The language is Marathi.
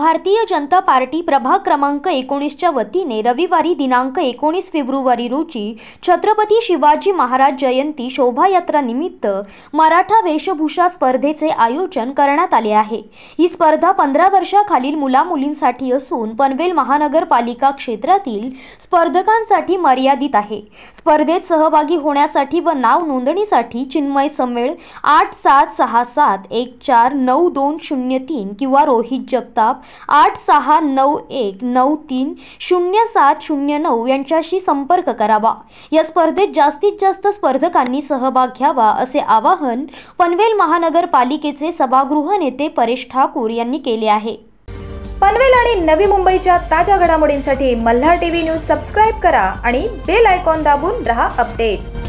भारतीय जनता पार्टी प्रभाग क्रमांक एकोणीसच्या वतीने रविवारी दिनांक एकोणीस फेब्रुवारी रोजी छत्रपती शिवाजी महाराज जयंती शोभायात्रा निमित्त मराठा वेशभूषा स्पर्धेचे आयोजन करण्यात आले आहे ही स्पर्धा पंधरा वर्षाखालील मुलामुलींसाठी असून पनवेल महानगरपालिका क्षेत्रातील स्पर्धकांसाठी मर्यादित आहे स्पर्धेत सहभागी होण्यासाठी व नाव नोंदणीसाठी चिन्मय समेळ आठ सात सहा सात एक चार नऊ दोन शून्य तीन किंवा रोहित जगताप आठ सहा नऊ एक नऊ तीन शून्य सात शून्य नऊ यांच्याशी संपर्क करावा या स्पर्धेत जास्तीत जास्त स्पर्धकांनी सहभाग घ्यावा असे आवाहन पनवेल महानगरपालिकेचे सभागृह नेते परेश ठाकूर यांनी केले आहे पनवेल आणि नवी मुंबईच्या ताज्या घडामोडींसाठी मल्हार टीव्ही न्यूज सबस्क्राईब करा आणि बेल आयकॉन दाबून रहा अपडेट